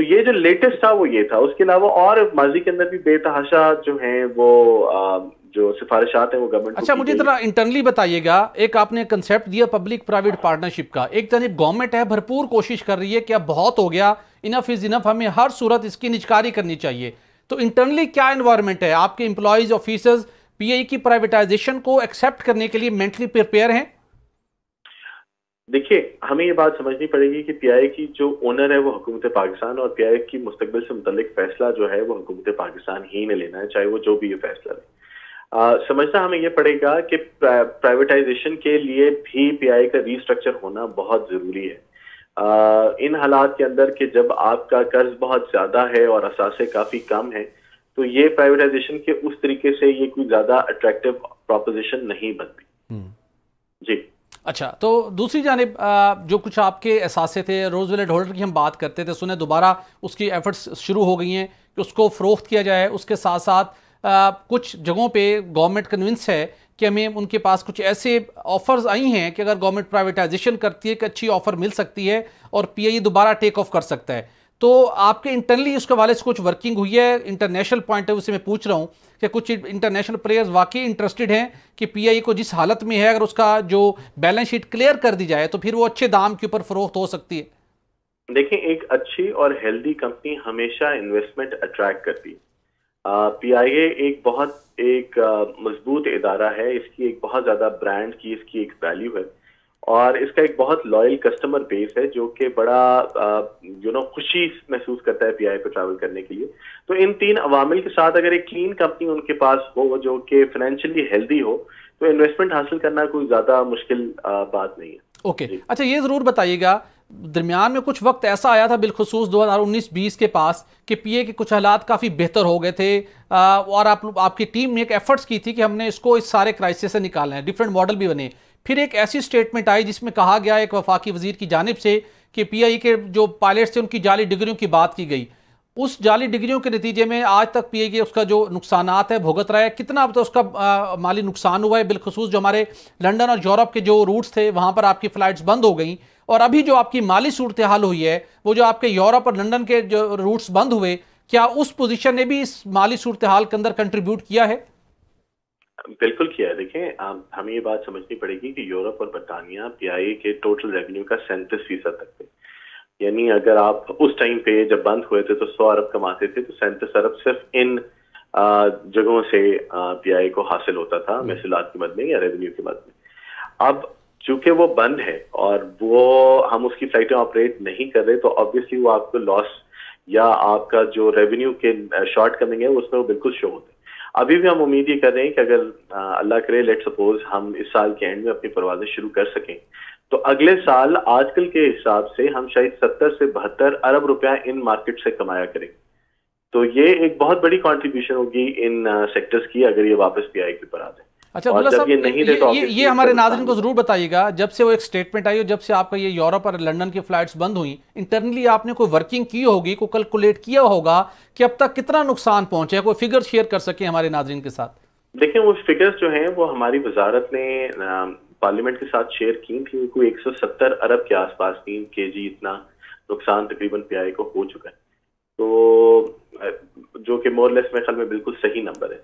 तो ये जो लेटेस्ट था वो ये था उसके अलावा और माजी के अंदर भी बेतहाशा जो है वो आ, जो सिफारिशात हैं वो गवर्नमेंट अच्छा मुझे जरा इंटरनली बताइएगा एक आपने कंसेप्ट दिया पब्लिक प्राइवेट पार्टनरशिप का एक तरफ गवर्नमेंट है भरपूर कोशिश कर रही है कि अब बहुत हो गया इनफ इज इनफ हमें हर सूरत इसकी निचकारी करनी चाहिए तो इंटरनली क्या इन्वायरमेंट है आपके इंप्लॉयज ऑफिसर्स पीआई की प्राइवेटाइजेशन को एक्सेप्ट करने के लिए मेंटली प्रिपेयर हैं देखिए हमें ये बात समझनी पड़ेगी कि पीआई की जो ओनर है वो हुकूमत पाकिस्तान और पीआई की मुस्तबिल से मुतलिक फैसला जो है वो हुकूमत पाकिस्तान ही ने लेना है चाहे वो जो भी ये फैसला ले आ, समझना हमें ये पड़ेगा कि प्रा, प्राइवेटाइजेशन के लिए भी पीआई का रीस्ट्रक्चर होना बहुत ज़रूरी है आ, इन हालात के अंदर कि जब आपका कर्ज बहुत ज़्यादा है और असासे काफ़ी कम है तो ये प्राइवेटाइजेशन के उस तरीके से ये कोई ज़्यादा अट्रैक्टिव प्रोपोजिशन नहीं बनती अच्छा तो दूसरी जानब जो कुछ आपके एहसास थे रोजवेलेट होल्डर की हम बात करते थे सुने दोबारा उसकी एफर्ट्स शुरू हो गई हैं कि उसको फ़रोख्त किया जाए उसके साथ साथ आ, कुछ जगहों पे गवर्नमेंट कन्विंस है कि हमें उनके पास कुछ ऐसे ऑफर्स आई हैं कि अगर गवर्नमेंट प्राइवेटाइजेशन करती है कि अच्छी ऑफ़र मिल सकती है और आई e दोबारा टेक ऑफ कर सकता है तो आपके इंटरनली उसके हवाले से कुछ वर्किंग हुई है इंटरनेशनल पॉइंट ऑफ व्यू से मैं पूछ रहा हूँ कि कुछ इंटरनेशनल प्लेयर्स वाकई इंटरेस्टेड हैं कि पीआई e को जिस हालत में है अगर उसका जो बैलेंस शीट क्लियर कर दी जाए तो फिर वो अच्छे दाम के ऊपर फरोख्त हो सकती है देखिए एक अच्छी और हेल्दी कंपनी हमेशा इन्वेस्टमेंट अट्रैक्ट करती है पीआईए e एक बहुत एक मजबूत इदारा है इसकी एक बहुत ज़्यादा ब्रांड की इसकी एक वैल्यू है और इसका एक बहुत लॉयल कस्टमर बेस है जो कि बड़ा यू नो खुशी महसूस करता है पीआई पे ट्रैवल करने के लिए तो इन तीन अवामिल के साथ अगर एक क्लीन कंपनी उनके पास हो जो कि फाइनेंशियली हेल्दी हो तो इन्वेस्टमेंट हासिल करना कोई ज़्यादा मुश्किल बात नहीं है ओके okay. अच्छा ये ज़रूर बताइएगा दरमियान में कुछ वक्त ऐसा आया था बिलखसूस 2019-20 के पास कि पीए के कुछ हालात काफ़ी बेहतर हो गए थे और आप आपकी टीम ने एक एफर्ट्स की थी कि हमने इसको इस सारे क्राइसिस से निकालना है डिफरेंट मॉडल भी बने फिर एक ऐसी स्टेटमेंट आई जिसमें कहा गया एक वफाकी वजीर की जानब से कि पी आई e के जो पायलट्स थे उनकी जाली डिग्रियों की बात की गई उस जाली डिग्रियों के नतीजे में आज तक पी आई e के उसका जो नुकसान है भुगत रहा है कितना अब तो उसका आ, माली नुकसान हुआ है बिलखसूस जो हमारे लंदन और यूरोप के जो रूट्स थे वहाँ पर आपकी फ़्लाइट्स बंद हो गई और अभी जो आपकी माली सूरत हाल हुई है वो जो आपके यूरोप और लंदन के जो रूट्स बंद हुए क्या उस पोजीशन ने भी इस माली सूरत हाल के अंदर कंट्रीब्यूट किया है बिल्कुल किया है देखें आप हमें ये बात समझनी पड़ेगी कि यूरोप और बरतानिया पी के टोटल रेवेन्यू का सैंतीस फीसद तक थे यानी अगर आप उस टाइम पे जब बंद हुए थे तो सौ अरब कमाते थे तो सैंतीस अरब सिर्फ इन जगहों से पी को हासिल होता था हम्म। महसूलत के मद में या रेवेन्यू के मद में अब चूंकि वो बंद है और वो हम उसकी फ्लाइटें ऑपरेट नहीं कर रहे तो ऑब्वियसली वो आपको लॉस या आपका जो रेवेन्यू के शॉर्ट कमिंग है उसमें वो बिल्कुल शो होता है अभी भी हम उम्मीद ये कर रहे हैं कि अगर अल्लाह करे लेट सपोज हम इस साल के एंड में अपनी परवाजें शुरू कर सकें तो अगले साल आजकल के हिसाब से हम शायद सत्तर से बहत्तर अरब रुपया इन मार्केट से कमाया करें तो ये एक बहुत बड़ी कॉन्ट्रीब्यूशन होगी इन सेक्टर्स की अगर ये वापस भी आएगी पर आ जाए अच्छा और जब ये नहीं ये, ये, ये तो हमारे नाजरन को जरूर बताइएगा जब से वो एक स्टेटमेंट आई और जब से आपका ये यूरोप और लंदन की फ्लाइट्स बंद हुई इंटरनली आपने कोई वर्किंग की होगी को कैलकुलेट किया होगा कि अब तक कितना नुकसान पहुंचे कोई फिगर शेयर कर सके हमारे नाजरन के साथ देखिये वो फिगर्स जो है वो हमारी वजारत ने पार्लियामेंट के साथ शेयर की थी कोई 170 अरब के आसपास की के जी इतना नुकसान तकरीबन पीआई को हो चुका है तो जो कि मोरलेस मेरे ख्याल में बिल्कुल सही नंबर है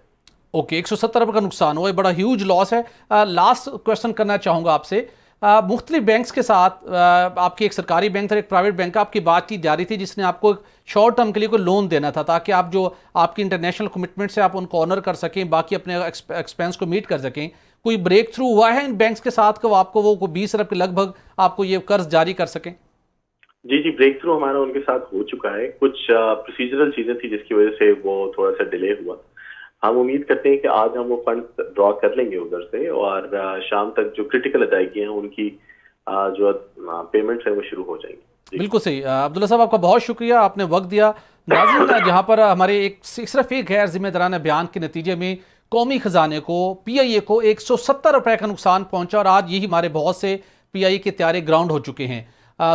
ओके एक सौ सत्तर अरब का नुकसान हुआ बड़ा ह्यूज लॉस है लास्ट क्वेश्चन करना चाहूंगा आपसे मुख्तलि बैंक्स के साथ आ, आपकी एक सरकारी बैंक था एक प्राइवेट बैंक का आपकी बातचीत जारी थी जिसने आपको शॉर्ट टर्म के लिए कोई लोन देना था ताकि आप जो आपकी इंटरनेशनल कमिटमेंट से आप उनको ऑनर कर सकें बाकी अपने एक्सपेंस को मीट कर सकें कोई ब्रेक थ्रू हुआ है इन बैंक्स के साथ को आपको वो बीस अरब के लगभग आपको ये कर्ज जारी कर सकें जी जी ब्रेक थ्रू हमारा उनके साथ हो चुका है कुछ प्रोसीजरल चीजें थी जिसकी वजह से वो थोड़ा सा डिले हुआ हम उम्मीद करते हैं कि आज हम वो फंड ड्रॉ कर लेंगे उधर से और शाम तक जो क्रिटिकल अदायगी हैं उनकी जो पेमेंट है वो शुरू हो जाएंगी बिल्कुल सही अब्दुल्ला साहब आपका बहुत शुक्रिया आपने वक्त दिया नाजिन जहाँ पर हमारे एक सिर्फ एक गैर जिम्मेदाराना बयान के नतीजे में कौमी खजाने को पी आई ए को एक सौ सत्तर रुपए का नुकसान पहुंचा और आज यही हमारे बहुत से पी आई ए के त्यारे ग्राउंड हो चुके हैं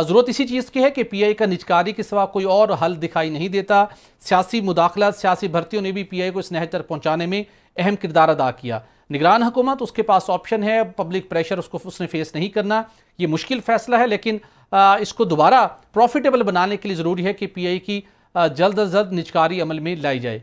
ज़रूरत इसी चीज़ की है कि पीआई का निचकारी के सिवा कोई और हल दिखाई नहीं देता सियासी मुदाखलत सियासी भर्तियों ने भी पीआई को इस नहज तक पहुँचाने में अहम किरदार अदा किया निगरान हुकूमत उसके पास ऑप्शन है पब्लिक प्रेशर उसको उसने फेस नहीं करना ये मुश्किल फैसला है लेकिन इसको दोबारा प्रॉफिटेबल बनाने के लिए ज़रूरी है कि आई की जल्द अज जल्द निचकारी अमल में लाई जाए